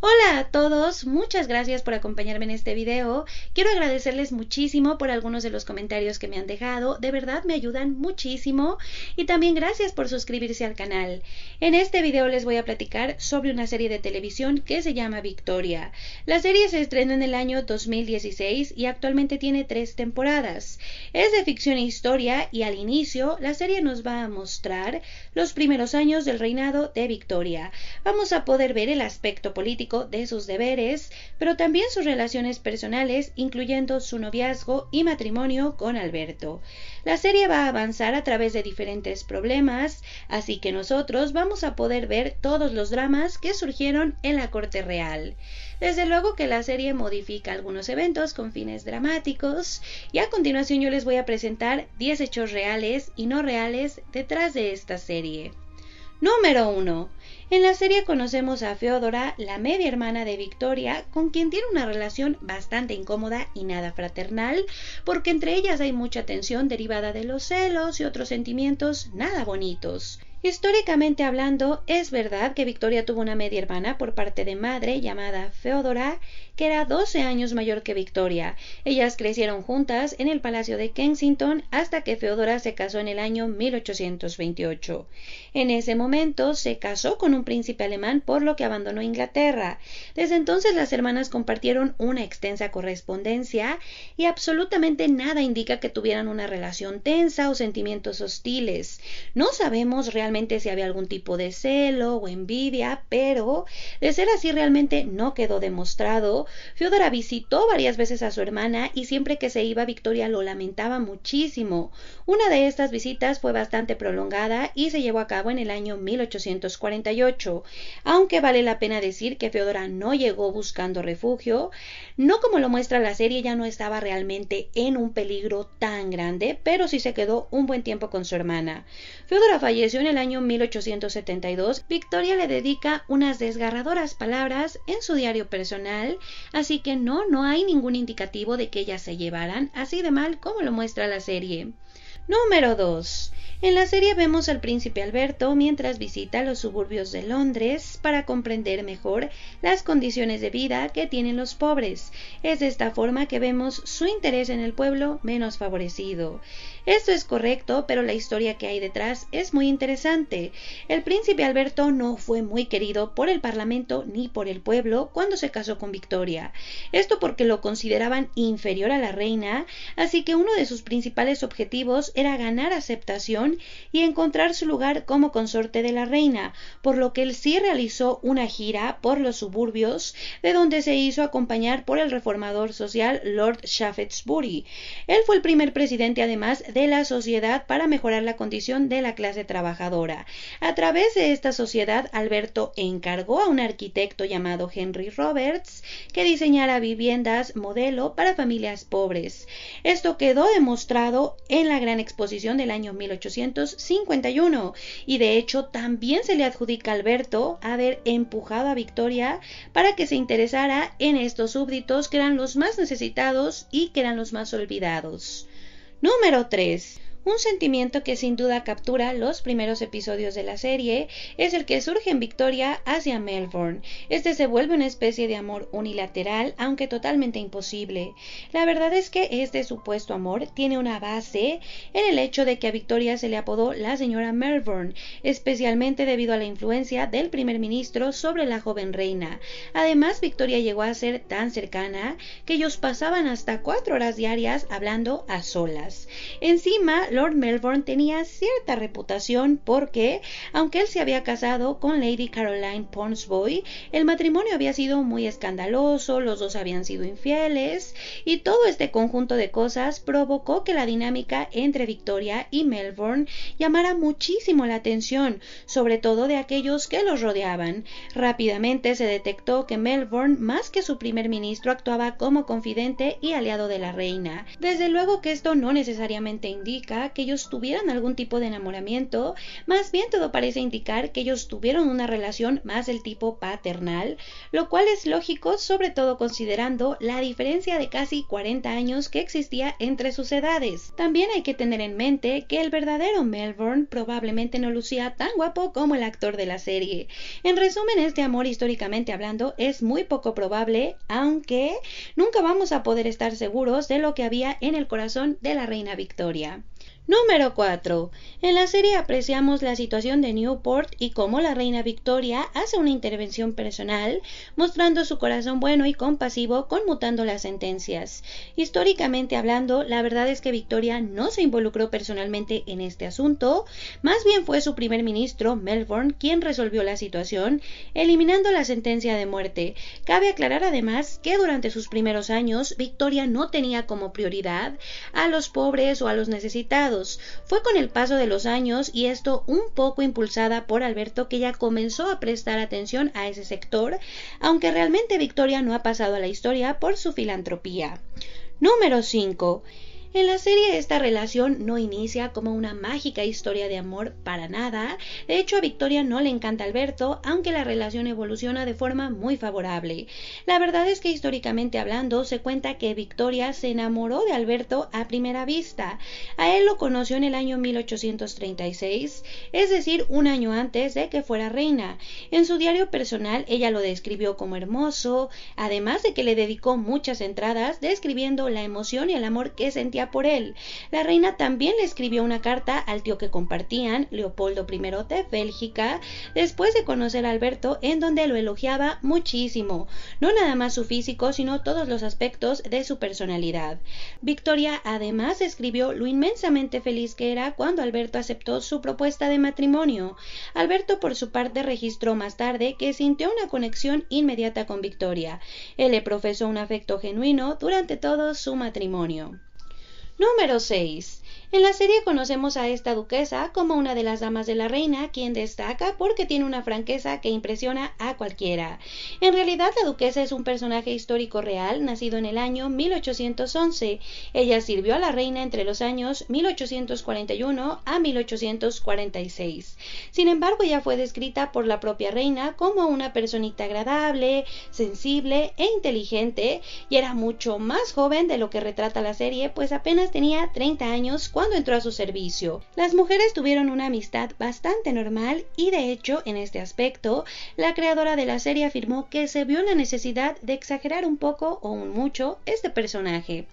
Hola a todos, muchas gracias por acompañarme en este video. Quiero agradecerles muchísimo por algunos de los comentarios que me han dejado, de verdad me ayudan muchísimo y también gracias por suscribirse al canal. En este video les voy a platicar sobre una serie de televisión que se llama Victoria. La serie se estrenó en el año 2016 y actualmente tiene tres temporadas. Es de ficción e historia y al inicio la serie nos va a mostrar los primeros años del reinado de Victoria. Vamos a poder ver el aspecto político de sus deberes, pero también sus relaciones personales, incluyendo su noviazgo y matrimonio con Alberto. La serie va a avanzar a través de diferentes problemas, así que nosotros vamos a poder ver todos los dramas que surgieron en la corte real. Desde luego que la serie modifica algunos eventos con fines dramáticos y a continuación yo les voy a presentar 10 hechos reales y no reales detrás de esta serie. Número 1. En la serie conocemos a Feodora, la media hermana de Victoria, con quien tiene una relación bastante incómoda y nada fraternal, porque entre ellas hay mucha tensión derivada de los celos y otros sentimientos nada bonitos. Históricamente hablando, es verdad que Victoria tuvo una media hermana por parte de madre llamada Feodora, que era 12 años mayor que Victoria. Ellas crecieron juntas en el Palacio de Kensington hasta que Feodora se casó en el año 1828. En ese momento se casó con un príncipe alemán por lo que abandonó Inglaterra. Desde entonces las hermanas compartieron una extensa correspondencia y absolutamente nada indica que tuvieran una relación tensa o sentimientos hostiles. No sabemos realmente si había algún tipo de celo o envidia, pero de ser así realmente no quedó demostrado. Feodora visitó varias veces a su hermana y siempre que se iba Victoria lo lamentaba muchísimo. Una de estas visitas fue bastante prolongada y se llevó a cabo en el año 1848. Aunque vale la pena decir que Feodora no llegó buscando refugio, no como lo muestra la serie, ya no estaba realmente en un peligro tan grande, pero sí se quedó un buen tiempo con su hermana. Feodora falleció en el año 1872, Victoria le dedica unas desgarradoras palabras en su diario personal, así que no, no hay ningún indicativo de que ellas se llevaran así de mal como lo muestra la serie. Número 2. En la serie vemos al príncipe Alberto mientras visita los suburbios de Londres para comprender mejor las condiciones de vida que tienen los pobres. Es de esta forma que vemos su interés en el pueblo menos favorecido. Esto es correcto, pero la historia que hay detrás es muy interesante. El príncipe Alberto no fue muy querido por el Parlamento ni por el pueblo cuando se casó con Victoria. Esto porque lo consideraban inferior a la reina, así que uno de sus principales objetivos era ganar aceptación y encontrar su lugar como consorte de la reina, por lo que él sí realizó una gira por los suburbios, de donde se hizo acompañar por el reformador social Lord Shaftesbury. Él fue el primer presidente, además, de la Sociedad para mejorar la condición de la clase trabajadora. A través de esta sociedad, Alberto encargó a un arquitecto llamado Henry Roberts que diseñara viviendas modelo para familias pobres. Esto quedó demostrado en la gran exposición del año 1851 y de hecho también se le adjudica a Alberto haber empujado a Victoria para que se interesara en estos súbditos que eran los más necesitados y que eran los más olvidados. Número 3. Un sentimiento que sin duda captura los primeros episodios de la serie es el que surge en Victoria hacia Melbourne. Este se vuelve una especie de amor unilateral, aunque totalmente imposible. La verdad es que este supuesto amor tiene una base en el hecho de que a Victoria se le apodó la señora Melbourne, especialmente debido a la influencia del primer ministro sobre la joven reina. Además, Victoria llegó a ser tan cercana que ellos pasaban hasta cuatro horas diarias hablando a solas. Encima, Lord Melbourne tenía cierta reputación porque, aunque él se había casado con Lady Caroline Ponsboy, el matrimonio había sido muy escandaloso, los dos habían sido infieles y todo este conjunto de cosas provocó que la dinámica entre Victoria y Melbourne llamara muchísimo la atención, sobre todo de aquellos que los rodeaban. Rápidamente se detectó que Melbourne, más que su primer ministro, actuaba como confidente y aliado de la reina. Desde luego que esto no necesariamente indica que ellos tuvieran algún tipo de enamoramiento, más bien todo parece indicar que ellos tuvieron una relación más del tipo paternal, lo cual es lógico sobre todo considerando la diferencia de casi 40 años que existía entre sus edades. También hay que tener en mente que el verdadero Melbourne probablemente no lucía tan guapo como el actor de la serie. En resumen, este amor históricamente hablando es muy poco probable, aunque nunca vamos a poder estar seguros de lo que había en el corazón de la reina Victoria. Número 4. En la serie apreciamos la situación de Newport y cómo la reina Victoria hace una intervención personal, mostrando su corazón bueno y compasivo, conmutando las sentencias. Históricamente hablando, la verdad es que Victoria no se involucró personalmente en este asunto, más bien fue su primer ministro, Melbourne, quien resolvió la situación, eliminando la sentencia de muerte. Cabe aclarar además que durante sus primeros años, Victoria no tenía como prioridad a los pobres o a los necesitados, fue con el paso de los años y esto un poco impulsada por Alberto que ya comenzó a prestar atención a ese sector, aunque realmente Victoria no ha pasado a la historia por su filantropía. Número 5. En la serie esta relación no inicia como una mágica historia de amor para nada, de hecho a Victoria no le encanta Alberto, aunque la relación evoluciona de forma muy favorable. La verdad es que históricamente hablando se cuenta que Victoria se enamoró de Alberto a primera vista. A él lo conoció en el año 1836, es decir, un año antes de que fuera reina. En su diario personal ella lo describió como hermoso, además de que le dedicó muchas entradas describiendo la emoción y el amor que sentía por él. La reina también le escribió una carta al tío que compartían, Leopoldo I de Bélgica, después de conocer a Alberto, en donde lo elogiaba muchísimo, no nada más su físico, sino todos los aspectos de su personalidad. Victoria además escribió lo inmensamente feliz que era cuando Alberto aceptó su propuesta de matrimonio. Alberto por su parte registró más tarde que sintió una conexión inmediata con Victoria. Él le profesó un afecto genuino durante todo su matrimonio. Número 6. En la serie conocemos a esta duquesa como una de las damas de la reina, quien destaca porque tiene una franqueza que impresiona a cualquiera. En realidad, la duquesa es un personaje histórico real, nacido en el año 1811. Ella sirvió a la reina entre los años 1841 a 1846. Sin embargo, ella fue descrita por la propia reina como una personita agradable, sensible e inteligente, y era mucho más joven de lo que retrata la serie, pues apenas tenía 30 años cuando entró a su servicio. Las mujeres tuvieron una amistad bastante normal y de hecho en este aspecto la creadora de la serie afirmó que se vio la necesidad de exagerar un poco o un mucho este personaje.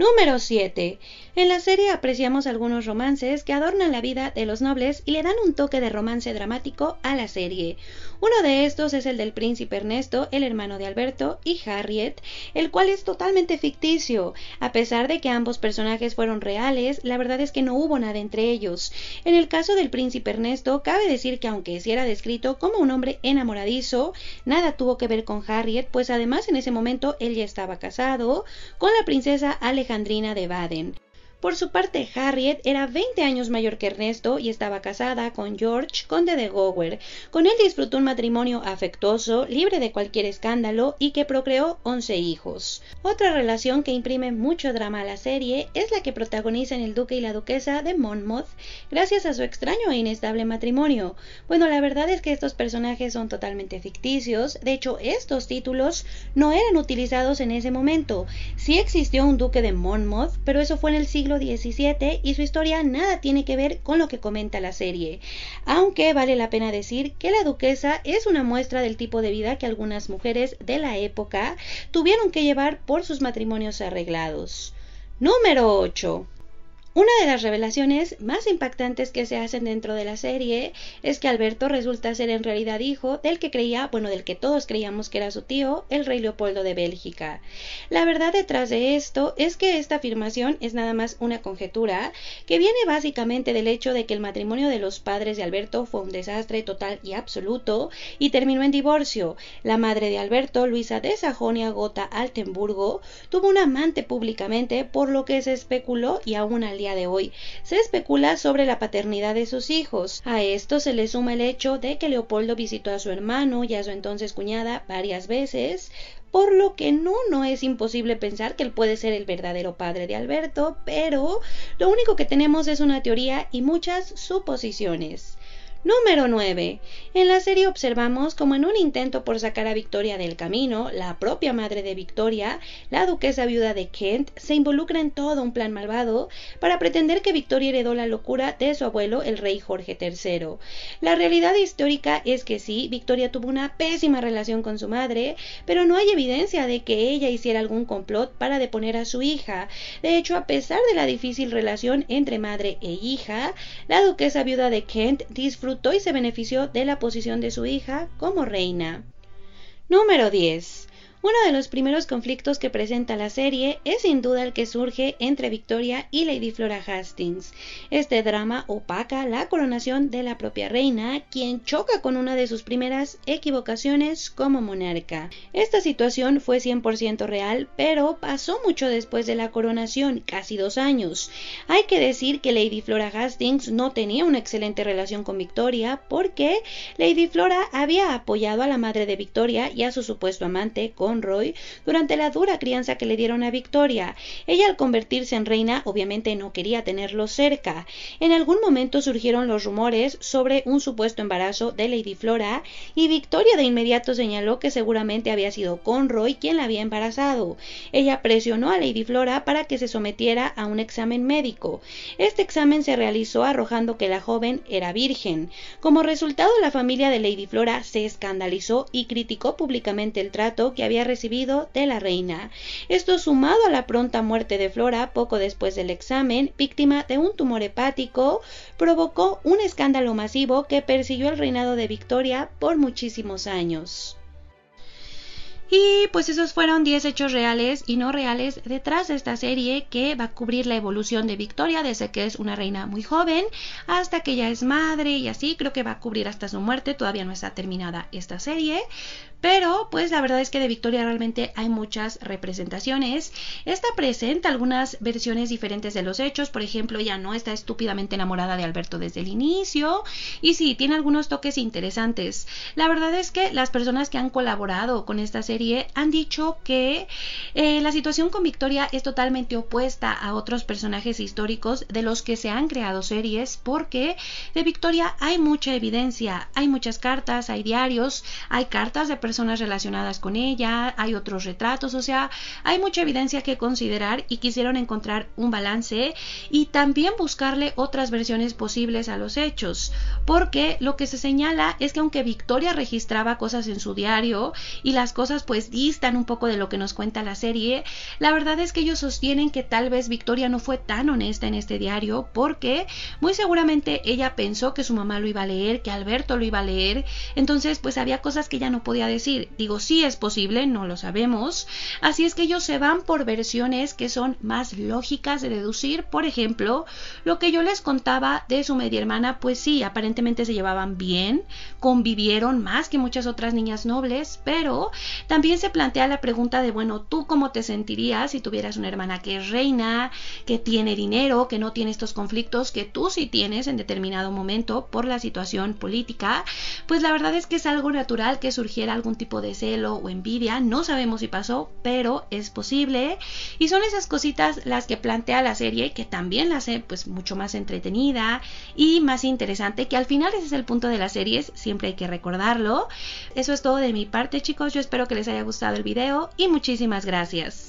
Número 7. En la serie apreciamos algunos romances que adornan la vida de los nobles y le dan un toque de romance dramático a la serie. Uno de estos es el del príncipe Ernesto, el hermano de Alberto, y Harriet, el cual es totalmente ficticio. A pesar de que ambos personajes fueron reales, la verdad es que no hubo nada entre ellos. En el caso del príncipe Ernesto, cabe decir que aunque si era descrito como un hombre enamoradizo, nada tuvo que ver con Harriet, pues además en ese momento él ya estaba casado con la princesa Alejandra alejandrina de Baden, por su parte, Harriet era 20 años mayor que Ernesto y estaba casada con George, conde de Gower. Con él disfrutó un matrimonio afectuoso, libre de cualquier escándalo y que procreó 11 hijos. Otra relación que imprime mucho drama a la serie es la que protagonizan el duque y la duquesa de Monmouth gracias a su extraño e inestable matrimonio. Bueno, la verdad es que estos personajes son totalmente ficticios, de hecho estos títulos no eran utilizados en ese momento. Sí existió un duque de Monmouth, pero eso fue en el siglo 17 y su historia nada tiene que ver con lo que comenta la serie, aunque vale la pena decir que la duquesa es una muestra del tipo de vida que algunas mujeres de la época tuvieron que llevar por sus matrimonios arreglados. Número 8. Una de las revelaciones más impactantes que se hacen dentro de la serie es que Alberto resulta ser en realidad hijo del que creía, bueno, del que todos creíamos que era su tío, el rey Leopoldo de Bélgica. La verdad detrás de esto es que esta afirmación es nada más una conjetura que viene básicamente del hecho de que el matrimonio de los padres de Alberto fue un desastre total y absoluto y terminó en divorcio. La madre de Alberto, Luisa de Sajonia-Gotha-Altenburgo, tuvo un amante públicamente por lo que se especuló y aún al día de hoy. Se especula sobre la paternidad de sus hijos. A esto se le suma el hecho de que Leopoldo visitó a su hermano y a su entonces cuñada varias veces, por lo que no, no es imposible pensar que él puede ser el verdadero padre de Alberto, pero lo único que tenemos es una teoría y muchas suposiciones. Número 9. En la serie observamos como en un intento por sacar a Victoria del camino, la propia madre de Victoria, la duquesa viuda de Kent, se involucra en todo un plan malvado para pretender que Victoria heredó la locura de su abuelo, el rey Jorge III. La realidad histórica es que sí, Victoria tuvo una pésima relación con su madre, pero no hay evidencia de que ella hiciera algún complot para deponer a su hija. De hecho, a pesar de la difícil relación entre madre e hija, la duquesa viuda de Kent disfrutó y se benefició de la posición de su hija como reina. Número 10. Uno de los primeros conflictos que presenta la serie es sin duda el que surge entre Victoria y Lady Flora Hastings. Este drama opaca la coronación de la propia reina, quien choca con una de sus primeras equivocaciones como monarca. Esta situación fue 100% real, pero pasó mucho después de la coronación, casi dos años. Hay que decir que Lady Flora Hastings no tenía una excelente relación con Victoria porque Lady Flora había apoyado a la madre de Victoria y a su supuesto amante Conroy durante la dura crianza que le dieron a Victoria. Ella al convertirse en reina obviamente no quería tenerlo cerca. En algún momento surgieron los rumores sobre un supuesto embarazo de Lady Flora y Victoria de inmediato señaló que seguramente había sido Conroy quien la había embarazado. Ella presionó a Lady Flora para que se sometiera a un examen médico. Este examen se realizó arrojando que la joven era virgen. Como resultado la familia de Lady Flora se escandalizó y criticó públicamente el trato que había recibido de la reina. Esto sumado a la pronta muerte de Flora poco después del examen, víctima de un tumor hepático, provocó un escándalo masivo que persiguió el reinado de Victoria por muchísimos años. Y pues esos fueron 10 hechos reales y no reales detrás de esta serie que va a cubrir la evolución de Victoria desde que es una reina muy joven hasta que ya es madre y así. Creo que va a cubrir hasta su muerte. Todavía no está terminada esta serie. Pero pues la verdad es que de Victoria realmente hay muchas representaciones. Esta presenta algunas versiones diferentes de los hechos. Por ejemplo, ella no está estúpidamente enamorada de Alberto desde el inicio. Y sí, tiene algunos toques interesantes. La verdad es que las personas que han colaborado con esta serie han dicho que eh, la situación con Victoria es totalmente opuesta a otros personajes históricos de los que se han creado series porque de Victoria hay mucha evidencia, hay muchas cartas, hay diarios, hay cartas de personas relacionadas con ella, hay otros retratos, o sea, hay mucha evidencia que considerar y quisieron encontrar un balance y también buscarle otras versiones posibles a los hechos, porque lo que se señala es que aunque Victoria registraba cosas en su diario y las cosas pues distan un poco de lo que nos cuenta la serie, la verdad es que ellos sostienen que tal vez Victoria no fue tan honesta en este diario porque muy seguramente ella pensó que su mamá lo iba a leer, que Alberto lo iba a leer, entonces pues había cosas que ella no podía decir. Digo, sí es posible, no lo sabemos. Así es que ellos se van por versiones que son más lógicas de deducir, por ejemplo, lo que yo les contaba de su media hermana, pues sí, aparentemente se llevaban bien, convivieron más que muchas otras niñas nobles, pero también también se plantea la pregunta de, bueno, ¿tú cómo te sentirías si tuvieras una hermana que es reina, que tiene dinero, que no tiene estos conflictos que tú sí tienes en determinado momento por la situación política? Pues la verdad es que es algo natural que surgiera algún tipo de celo o envidia, no sabemos si pasó, pero es posible. Y son esas cositas las que plantea la serie, que también la hace pues mucho más entretenida y más interesante, que al final ese es el punto de las series, siempre hay que recordarlo. Eso es todo de mi parte, chicos. Yo espero que les haya gustado el video y muchísimas gracias.